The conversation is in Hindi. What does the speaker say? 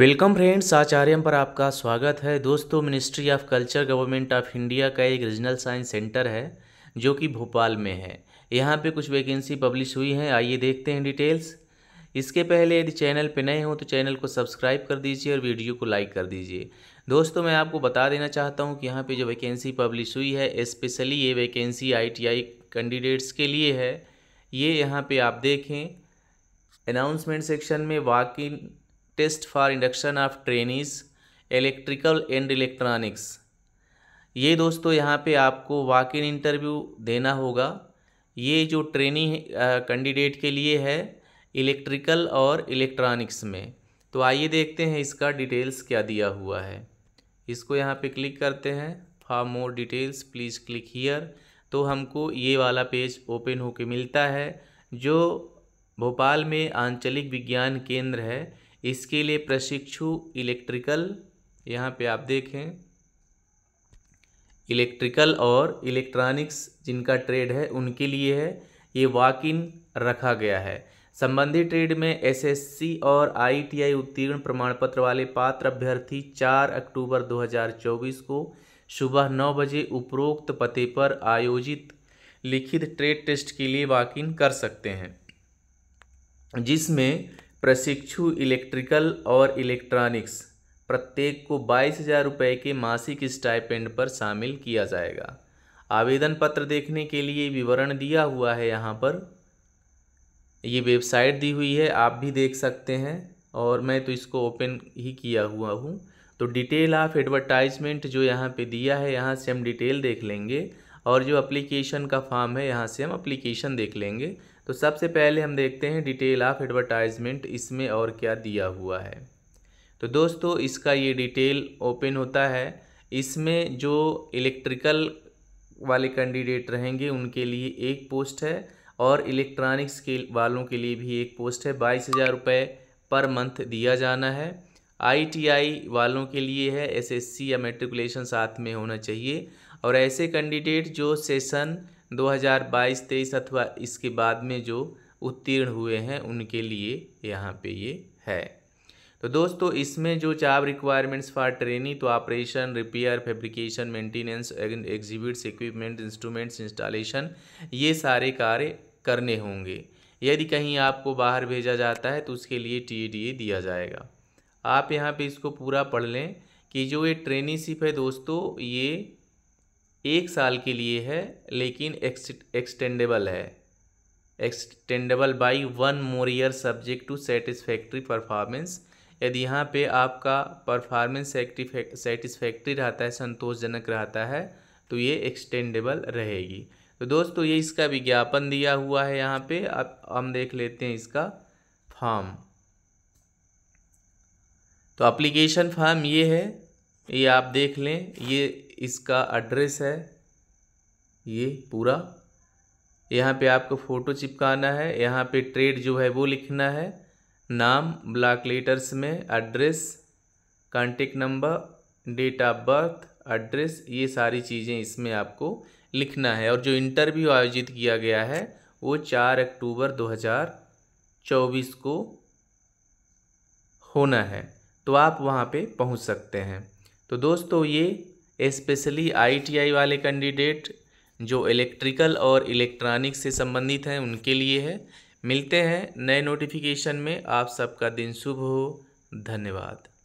वेलकम फ्रेंड्स आचार्यम पर आपका स्वागत है दोस्तों ministry of culture government of India का एक रीजनल साइंस सेंटर है जो कि भोपाल में है यहाँ पे कुछ वैकेंसी पब्लिश हुई हैं आइए देखते हैं डिटेल्स इसके पहले यदि चैनल पे नए हों तो चैनल को सब्सक्राइब कर दीजिए और वीडियो को लाइक कर दीजिए दोस्तों मैं आपको बता देना चाहता हूँ कि यहाँ पर जो वैकेंसी पब्लिश हुई है स्पेशली ये वैकेंसी आई कैंडिडेट्स के लिए है ये यहाँ पर आप देखें अनाउंसमेंट सेक्शन में walk in test for induction of trainees electrical and electronics ये दोस्तों यहाँ पे आपको वाक इन इंटरव्यू देना होगा ये जो ट्रेनिंग कैंडिडेट के लिए है इलेक्ट्रिकल और इलेक्ट्रॉनिक्स में तो आइए देखते हैं इसका डिटेल्स क्या दिया हुआ है इसको यहाँ पे क्लिक करते हैं for more details please click here तो हमको ये वाला पेज ओपन होके मिलता है जो भोपाल में आंचलिक विज्ञान केंद्र है इसके लिए प्रशिक्षु इलेक्ट्रिकल यहाँ पे आप देखें इलेक्ट्रिकल और इलेक्ट्रॉनिक्स जिनका ट्रेड है उनके लिए है ये वाक इन रखा गया है संबंधित ट्रेड में एसएससी और आईटीआई उत्तीर्ण प्रमाण पत्र वाले पात्र अभ्यर्थी 4 अक्टूबर 2024 को सुबह नौ बजे उपरोक्त पते पर आयोजित लिखित ट्रेड टेस्ट के लिए वॉक इन कर सकते हैं जिसमें प्रशिक्षु इलेक्ट्रिकल और इलेक्ट्रॉनिक्स प्रत्येक को बाईस हज़ार रुपये के मासिक स्टाइपेंड पर शामिल किया जाएगा आवेदन पत्र देखने के लिए विवरण दिया हुआ है यहाँ पर ये वेबसाइट दी हुई है आप भी देख सकते हैं और मैं तो इसको ओपन ही किया हुआ हूँ तो डिटेल ऑफ एडवर्टाइजमेंट जो यहाँ पे दिया है यहाँ से हम डिटेल देख लेंगे और जो अप्लीकेशन का फॉर्म है यहाँ से हम अप्लीकेशन देख लेंगे तो सबसे पहले हम देखते हैं डिटेल ऑफ एडवर्टाइजमेंट इसमें और क्या दिया हुआ है तो दोस्तों इसका ये डिटेल ओपन होता है इसमें जो इलेक्ट्रिकल वाले कैंडिडेट रहेंगे उनके लिए एक पोस्ट है और इलेक्ट्रॉनिक्स के वालों के लिए भी एक पोस्ट है बाईस हज़ार रुपये पर मंथ दिया जाना है आईटीआई वालों के लिए है एसएससी या मेट्रिकुलेशन साथ में होना चाहिए और ऐसे कैंडिडेट जो सेशन 2022-23 अथवा इसके बाद में जो उत्तीर्ण हुए हैं उनके लिए यहाँ पे ये है तो दोस्तों इसमें जो जॉब रिक्वायरमेंट्स फॉर ट्रेनिंग तो operation repair fabrication maintenance exhibits equipment instruments installation ये सारे कार्य करने होंगे यदि कहीं आपको बाहर भेजा जाता है तो उसके लिए टी दिया जाएगा आप यहाँ पे इसको पूरा पढ़ लें कि जो ये ट्रेनिंगशिप है दोस्तों ये एक साल के लिए है लेकिन एक्सटेंडेबल है extendable by one more year subject to satisfactory performance यदि यहाँ पे आपका परफॉर्मेंस सेटिस्फैक्ट्री रहता है संतोषजनक रहता है तो ये एक्सटेंडेबल रहेगी तो दोस्तों ये इसका विज्ञापन दिया हुआ है यहाँ पे अब हम देख लेते हैं इसका फॉर्म तो अप्लीकेशन फॉर्म ये है ये आप देख लें ये इसका एड्रेस है ये पूरा यहाँ पे आपको फ़ोटो चिपकाना है यहाँ पे ट्रेड जो है वो लिखना है नाम ब्लैक लेटर्स में address contact number date of birth address ये सारी चीज़ें इसमें आपको लिखना है और जो इंटरव्यू आयोजित किया गया है वो चार अक्टूबर दो हज़ार चौबीस को होना है तो आप वहाँ पे पहुँच सकते हैं तो दोस्तों ये स्पेशली आईटीआई वाले कैंडिडेट जो इलेक्ट्रिकल और इलेक्ट्रॉनिक से संबंधित हैं उनके लिए है मिलते हैं नए नोटिफिकेशन में आप सबका दिन शुभ हो धन्यवाद